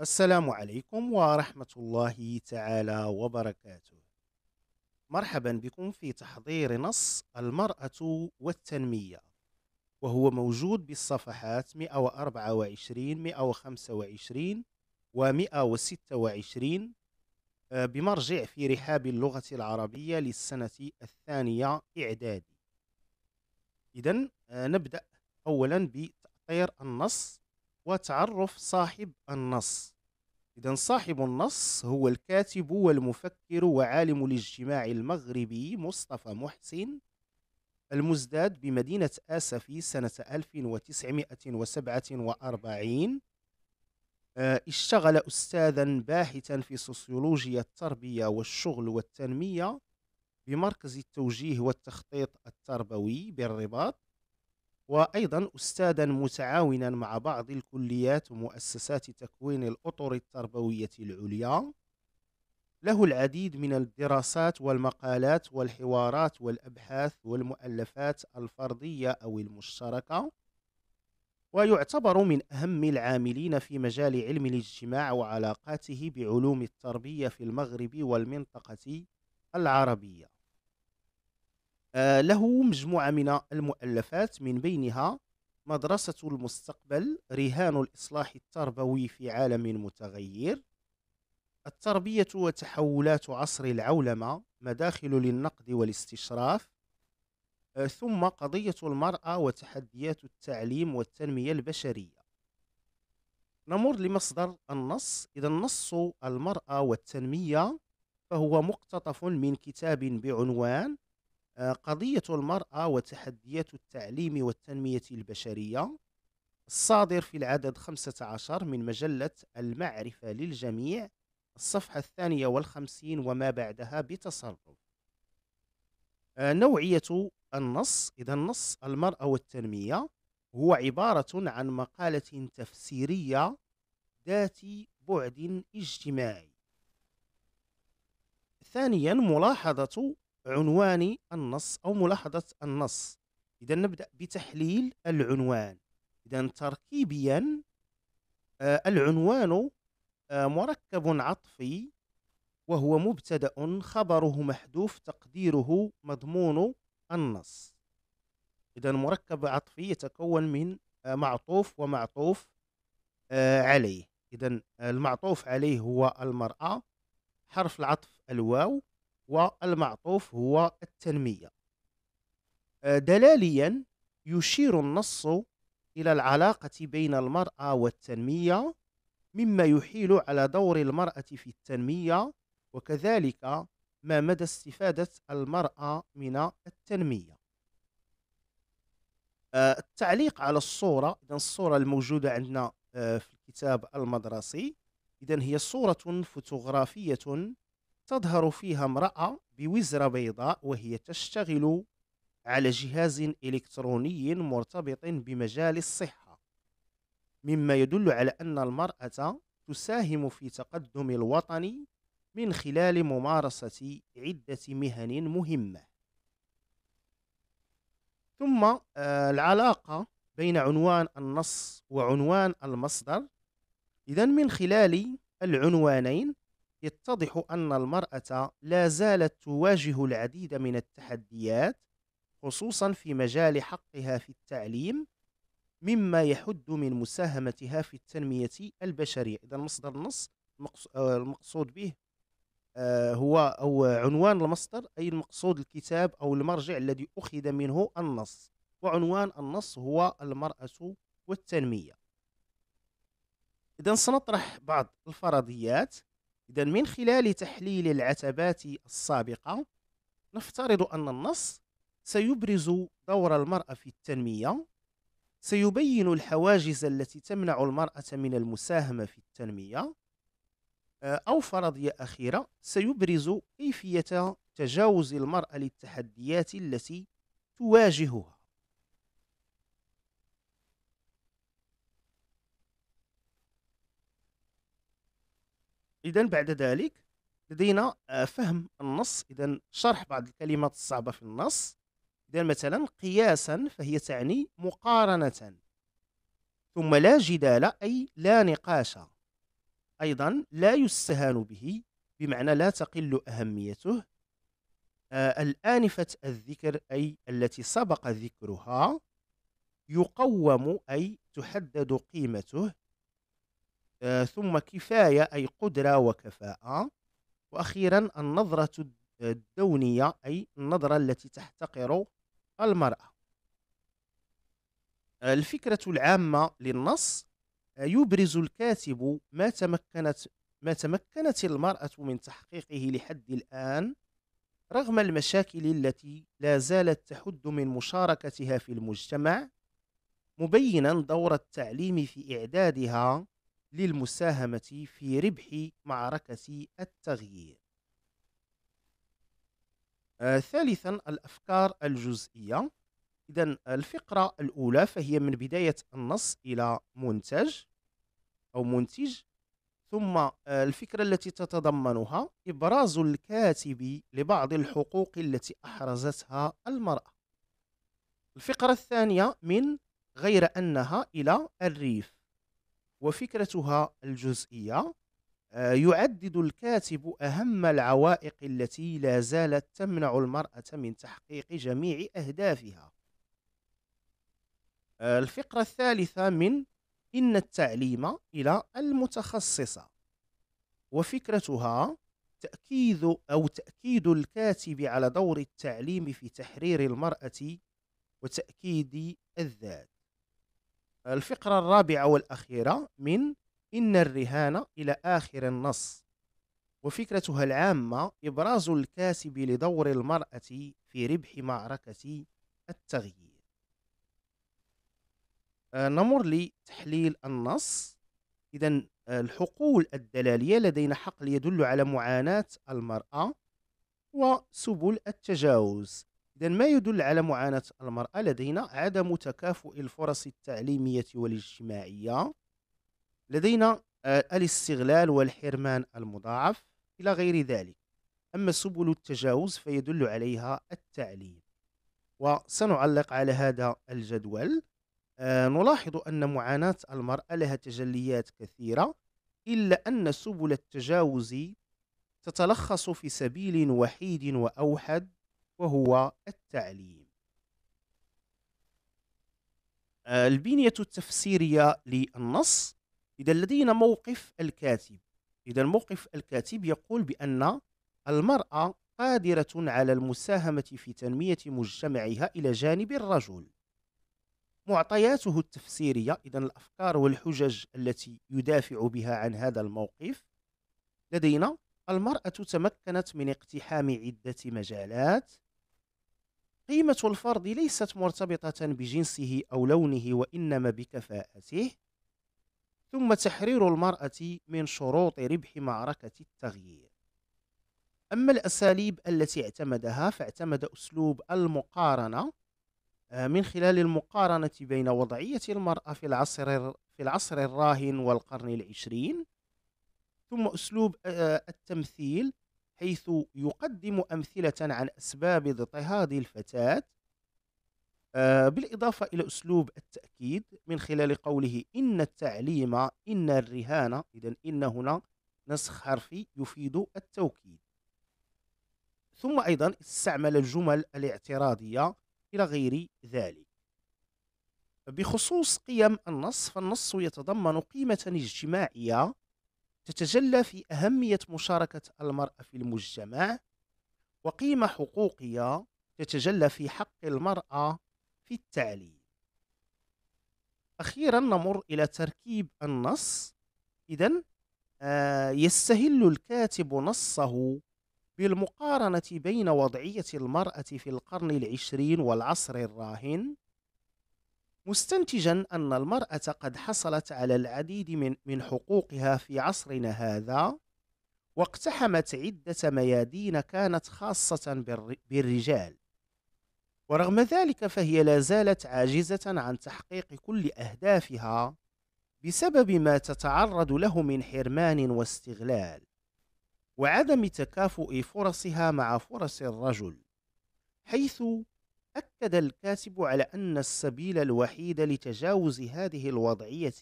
السلام عليكم ورحمة الله تعالى وبركاته. مرحبا بكم في تحضير نص المرأة والتنمية، وهو موجود بالصفحات 124 125 و 126 بمرجع في رحاب اللغة العربية للسنة الثانية إعدادي. إذا آه، نبدأ أولا بتأطير النص وتعرف صاحب النص إذا صاحب النص هو الكاتب والمفكر وعالم الاجتماع المغربي مصطفى محسن المزداد بمدينة آسفي سنة 1947 آه، اشتغل أستاذا باحثا في سوسيولوجيا التربية والشغل والتنمية بمركز التوجيه والتخطيط التربوي بالرباط وأيضا أستاذا متعاونا مع بعض الكليات ومؤسسات تكوين الأطر التربوية العليا له العديد من الدراسات والمقالات والحوارات والأبحاث والمؤلفات الفردية أو المشتركة ويعتبر من أهم العاملين في مجال علم الاجتماع وعلاقاته بعلوم التربية في المغرب والمنطقة العربية آه، له مجموعة من المؤلفات من بينها مدرسة المستقبل رهان الإصلاح التربوي في عالم متغير التربية وتحولات عصر العولمة مداخل للنقد والاستشراف آه، ثم قضية المرأة وتحديات التعليم والتنمية البشرية نمر لمصدر النص إذا النص المرأة والتنمية فهو مقتطف من كتاب بعنوان قضية المرأة وتحديات التعليم والتنمية البشرية الصادر في العدد 15 من مجلة المعرفة للجميع الصفحة الثانية والخمسين وما بعدها بتصرف آه، نوعية النص إذا نص المرأة والتنمية هو عبارة عن مقالة تفسيرية ذات بعد اجتماعي ثانيا ملاحظة عنوان النص أو ملاحظة النص إذا نبدأ بتحليل العنوان إذا تركيبيا آه، العنوان آه، مركب عطفي وهو مبتدأ خبره محذوف تقديره مضمون النص إذا مركب عطفي يتكون من آه، معطوف ومعطوف عليه إذا المعطوف عليه هو المرأة حرف العطف الواو والمعطوف هو التنمية آه، دلاليا يشير النص إلى العلاقة بين المرأة والتنمية مما يحيل على دور المرأة في التنمية وكذلك ما مدى استفادة المرأة من التنمية آه، التعليق على الصورة إذا الصورة الموجودة عندنا آه، في الكتاب المدرسي إذا هي صورة فوتوغرافية تظهر فيها امرأة بوزرة بيضاء وهي تشتغل على جهاز إلكتروني مرتبط بمجال الصحة مما يدل على أن المرأة تساهم في تقدم الوطن من خلال ممارسة عدة مهن مهمة ثم آه، العلاقة بين عنوان النص وعنوان المصدر إذا من خلال العنوانين يتضح أن المرأة لا زالت تواجه العديد من التحديات خصوصا في مجال حقها في التعليم مما يحد من مساهمتها في التنمية البشرية إذا مصدر النص آه، المقصود به آه، هو أو عنوان المصدر أي المقصود الكتاب أو المرجع الذي أخذ منه النص وعنوان النص هو المرأة والتنمية إذا سنطرح بعض الفرضيات إذا من خلال تحليل العتبات السابقة نفترض أن النص سيبرز دور المرأة في التنمية سيبين الحواجز التي تمنع المرأة من المساهمة في التنمية آه، أو فرضية أخيرة سيبرز كيفية تجاوز المرأة للتحديات التي تواجهها إذا بعد ذلك لدينا آه، فهم النص إذا شرح بعض الكلمات الصعبة في النص إذا مثلا قياسا فهي تعني مقارنة ثم لا جدال أي لا نقاش أيضا لا يستهان به بمعنى لا تقل أهميته آه الآنفة الذكر أي التي سبق ذكرها يقوم أي تحدد قيمته آه، ثم كفاية أي قدرة وكفاءة وأخيرا النظرة الدونية أي النظرة التي تحتقر المرأة الفكرة العامة للنص آه، يبرز الكاتب ما تمكنت ما تمكنت المرأة من تحقيقه لحد الآن رغم المشاكل التي لا زالت تحد من مشاركتها في المجتمع مبينا دور التعليم في إعدادها للمساهمة في ربح معركة التغيير. آه ثالثا الأفكار الجزئية إذا الفقرة الأولى فهي من بداية النص إلى منتج أو منتج ثم آه، الفكرة التي تتضمنها إبراز الكاتب لبعض الحقوق التي أحرزتها المرأة الفقرة الثانية من غير أنها إلى الريف وفكرتها الجزئية آه، يعدد الكاتب أهم العوائق التي لا زالت تمنع المرأة من تحقيق جميع أهدافها آه، الفقرة الثالثة من إن التعليم إلى المتخصصة وفكرتها تأكيد أو تأكيد الكاتب على دور التعليم في تحرير المرأة وتأكيد الذات الفقرة الرابعة والأخيرة من إن الرهان إلى آخر النص وفكرتها العامة إبراز الكاسب لدور المرأة في ربح معركة التغيير آه، نمر لتحليل النص إذا آه، الحقول الدلالية لدينا حقل يدل على معاناة المرأة وسبل التجاوز إذا ما يدل على معاناة المرأة لدينا عدم تكافؤ الفرص التعليمية والاجتماعية لدينا آه، الاستغلال والحرمان المضاعف إلى غير ذلك أما سبل التجاوز فيدل عليها التعليم وسنعلق على هذا الجدول آه، نلاحظ أن معاناة المرأة لها تجليات كثيرة إلا أن سبل التجاوز تتلخص في سبيل وحيد وأوحد وهو التعليم آه، البنية التفسيرية للنص إذا لدينا موقف الكاتب إذا موقف الكاتب يقول بأن المرأة قادرة على المساهمة في تنمية مجتمعها إلى جانب الرجل معطياته التفسيرية إذا الأفكار والحجج التي يدافع بها عن هذا الموقف لدينا المرأة تمكنت من اقتحام عدة مجالات قيمة الفرد ليست مرتبطة بجنسه أو لونه وإنما بكفاءته ثم تحرير المرأة من شروط ربح معركة التغيير أما الأساليب التي اعتمدها فاعتمد أسلوب المقارنة آه، من خلال المقارنة بين وضعية المرأة في العصر في العصر الراهن والقرن العشرين ثم أسلوب آه، التمثيل حيث يقدم أمثلة عن أسباب اضطهاد الفتاة آه، بالإضافة إلى أسلوب التأكيد من خلال قوله إن التعليم إن الرهانة إذا إن هنا نسخ حرفي يفيد التوكيد ثم أيضا استعمل الجمل الاعتراضية إلى غير ذلك بخصوص قيم النص فالنص يتضمن قيمة اجتماعية تتجلى في أهمية مشاركة المرأة في المجتمع وقيمة حقوقية تتجلى في حق المرأة في التعليم أخيرا نمر إلى تركيب النص إذا آه، يستهل الكاتب نصه بالمقارنة بين وضعية المرأة في القرن العشرين والعصر الراهن مستنتجا أن المرأة قد حصلت على العديد من, من حقوقها في عصرنا هذا واقتحمت عدة ميادين كانت خاصة بالرجال ورغم ذلك فهي لا زالت عاجزة عن تحقيق كل أهدافها بسبب ما تتعرض له من حرمان واستغلال وعدم تكافؤ فرصها مع فرص الرجل حيث أكد الكاتب على أن السبيل الوحيد لتجاوز هذه الوضعية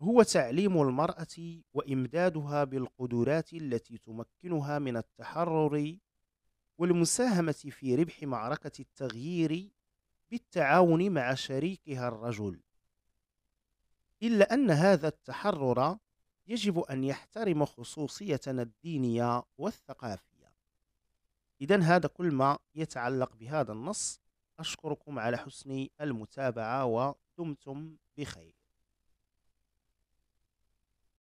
هو تعليم المرأة وإمدادها بالقدرات التي تمكنها من التحرر والمساهمة في ربح معركة التغيير بالتعاون مع شريكها الرجل إلا أن هذا التحرر يجب أن يحترم خصوصيتنا الدينية والثقافية إذا هذا كل ما يتعلق بهذا النص أشكركم على حسن المتابعة ودمتم بخير